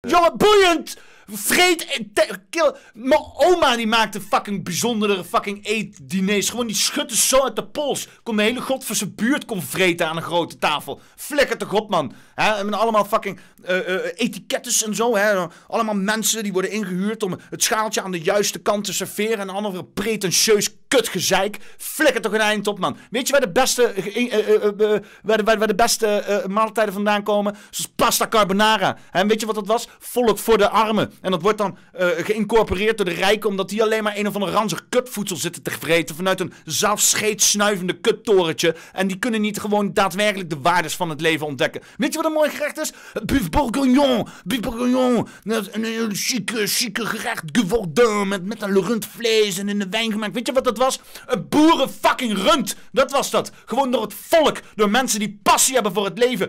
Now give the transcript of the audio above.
Jongen, boeiend! Vreet, eh, kill. Mijn oma die maakte fucking bijzondere fucking eetdiners. Gewoon die schutte zo uit de pols. Kom de hele godverse buurt kom vreten aan een grote tafel. Flikker te godman. man. He, met allemaal fucking uh, etikettes en zo. Allemaal mensen die worden ingehuurd om het schaaltje aan de juiste kant te serveren. En allemaal pretentieus kutgezeik. Flikker toch een eind op, man. Weet je waar de beste, eh, eh, eh, waar, waar, de beste maaltijden vandaan komen? Zoals pasta carbonara. En weet je wat dat was? Volk voor de armen. En dat wordt dan geïncorporeerd door de rijken, omdat die alleen maar een of ander ranzig kutvoedsel zitten te vreten vanuit een zelfscheet snuivende kuttorentje. En die kunnen niet gewoon daadwerkelijk de waardes van het leven ontdekken. Weet je wat een mooi gerecht is? Beef bourguignon. Buf bourguignon. Een chique, chique gerecht geworden met, met een rund vlees en in de wijn gemaakt. Weet je wat dat was? Een boeren fucking runt. Dat was dat. Gewoon door het volk. Door mensen die passie hebben voor het leven.